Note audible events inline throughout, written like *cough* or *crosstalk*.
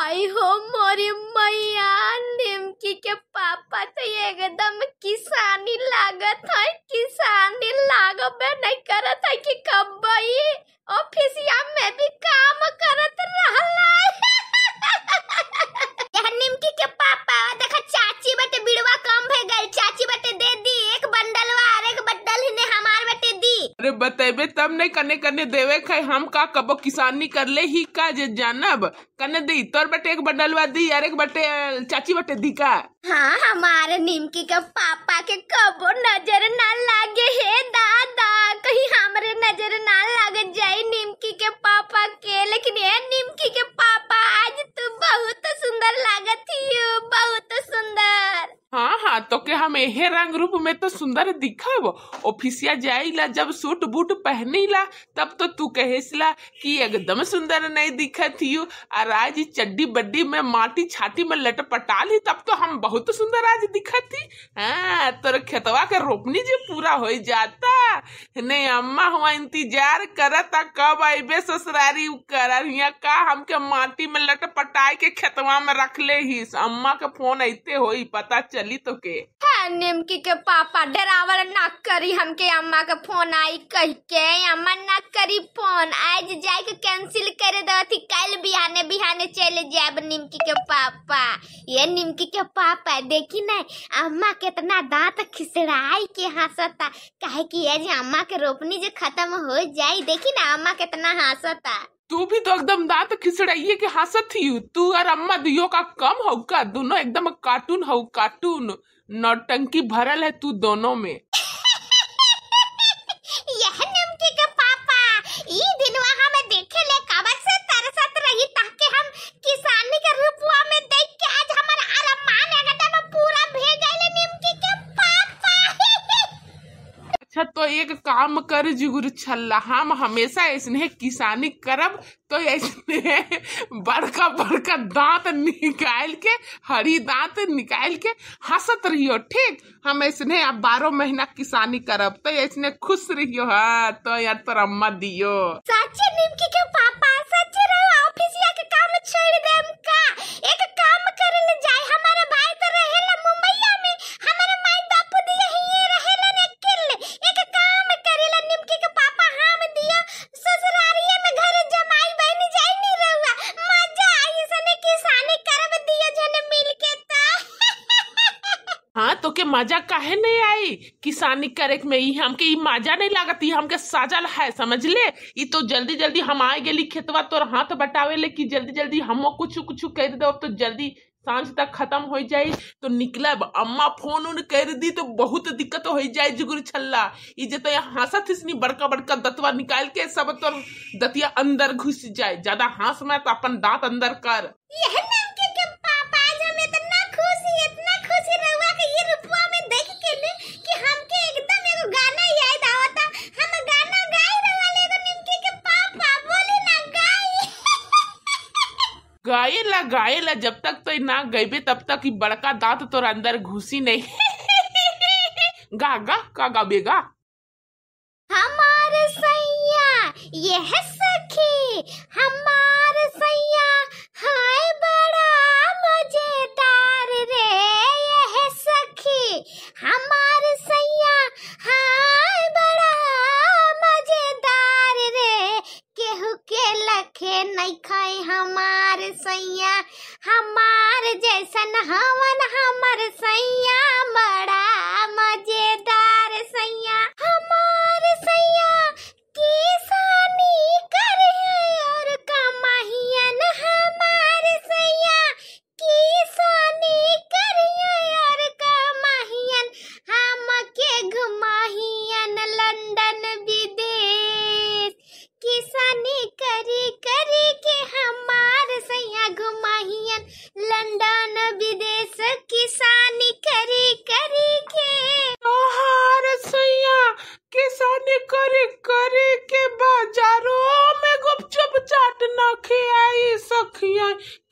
आई हो मोरी मैया निमकी के पापा तो एकदम किसानी लागत है किसानी लागबे नहीं करत है कि कबई ऑफिसिया में भी काम बतेबे तब ने कने कने देवे खे हम का कबो किसानी कर ले ही का जे जानब कने दी तोर बटे एक बंडलवा दी यार एक बटे चाची बटे दी का हाँ हमारे निमकी के पापा के कबो नजर ना लागे हे दादा हम एहे रंग रूप में तो सुंदर दिखब ऑफिसिया जाइला जब सूट बूट पहनीला तब तो तू कहेसला कि एकदम सुंदर नहीं दिखत यू और आज चड्डी बड्डी में माटी छाटी में लटपटा ली तब तो हम बहुत सुंदर आज दिखत थी हाँ तोर खेतवा के रोपनी जी पूरा हो जाता नहीं अम्मा हुआ इंतजार करता कब आईबे ससुरारी कर का हमके माटी में लटपटाए के खेतवा में रख ले ही अम्मा के फोन ऐते हो पता चली तो के निमकी के पापा डरावल न करी हमके अम्मा के फोन आई कह के अम्मा न करी फोन आज जाए के कैंसिल कर दो थी कल बिहाने बिहाने चले जाए निमकी के पापा ये निमकी के पापा देखी न अम्मा कितना दांत खिसड़ाई के हंसता कहे कि ये अम्मा के रोपनी जो खत्म हो जाए देखी ना अम्मा कितना हंसता तू भी तो एकदम दांत खिसड़ाइए की हंसत थी तू और अम्मा दियो का कम होगा दोनों एकदम कार्टून हो कार्टून नौटंकी भरल है तू दोनों में काम कर जुगुर छल्ला हम हमेशा ऐसने किसानी करब तो ऐसने बड़का बड़का दांत निकाल के हरी दांत निकाल के हंसत रहियो ठीक हम ऐसने अब बारह महीना किसानी करब तो ऐसने खुश रहियो हाँ तो यार तो अम्मा दियो सच्चे निमकी के पापा सच्चे रहो ऑफिस या के काम छोड़ देम मजा कहे नहीं आई किसानी करे में ही हमके मजा नहीं लगती हमके साजल है समझ ले ये तो जल्दी जल्दी हम आए गेली खेतवा तोर हाथ बटावे ले कि जल्दी जल्दी हम कुछ कुछ कर दो तो जल्दी सांझ तक खत्म हो जाए तो निकलब अम्मा फोन उन कर दी तो बहुत दिक्कत हो जाए जुगुर छल्ला ये जो तो यहाँ थी बड़का बड़का दतवा निकाल के सब तो दतिया अंदर घुस जाए ज्यादा हंस मैं तो अपन दांत अंदर कर गए ला ला जब तक तो ना गई भी तब तक बड़का दांत तो अंदर घुसी नहीं *laughs* गा गा का गा बेगा हमारे सैया ये है सखी सैया हमार जैसन हवन हमार सैया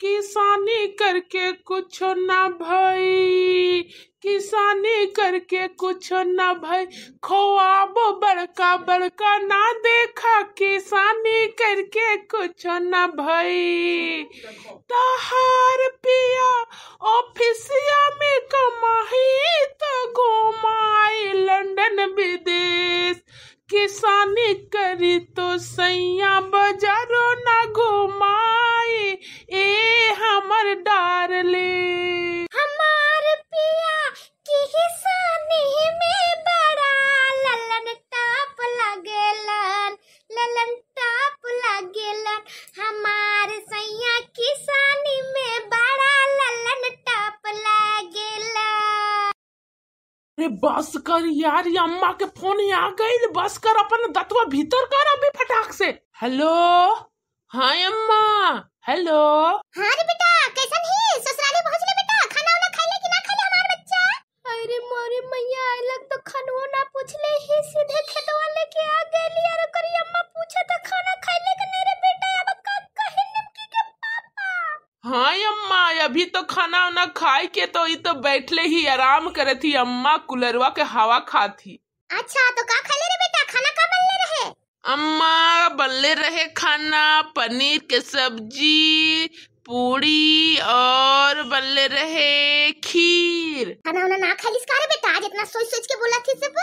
किसानी करके कुछ ना भई किसानी करके कुछ ना भई खोआब बड़का बड़का ना देखा किसानी करके कुछ ना भई तहार रे बस कर यार ये अम्मा के फोन आ गई बस कर अपन दतवा भीतर कर अभी फटाक से हेलो हाय अम्मा हेलो हाँ रे बेटा कैसा ही ससुराली पहुंच ले बेटा खाना वाना खा ले कि ना खा ले हमारा बच्चा अरे मोरे मैया अलग तो खानवा ना पूछ ले ही सीधे खेत अभी तो खाना उना खाए के तो ये तो बैठले ही आराम करे थी अम्मा कुलरवा के हवा खाती अच्छा तो का खा ले रे बेटा खाना का बनले रहे अम्मा बनले रहे खाना पनीर के सब्जी पूड़ी और बनले रहे खीर खाना उना ना खाली का रे बेटा आज इतना सोच सोच के बोला थी सब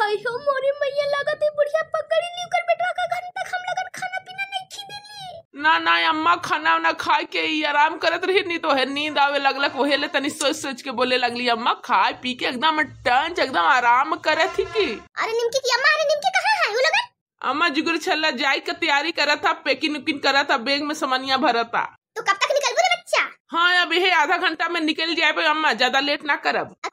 हाय हो मोरी मैया लागत है बुढ़िया पकड़ी ली कर बेटा का घंटा हम लगन खाना पीना नहीं खी देली ना ना अम्मा खाना उना खा के ही आराम करत रही नहीं तो है नींद आवे लगलक वही ले तनी सोच सोच के बोले लगली अम्मा खा पी के एकदम टंच एकदम आराम करे थी की अरे निमकी की अम्मा अरे निमकी कहाँ है वो लगन अम्मा जिगर छल्ला जाय के तैयारी करा था पैकिंग उकिंग करा था बैग में सामानिया भरा था तो कब तक निकलबो रे बच्चा हाँ अब यह आधा घंटा में निकल जाए अम्मा ज्यादा लेट ना करब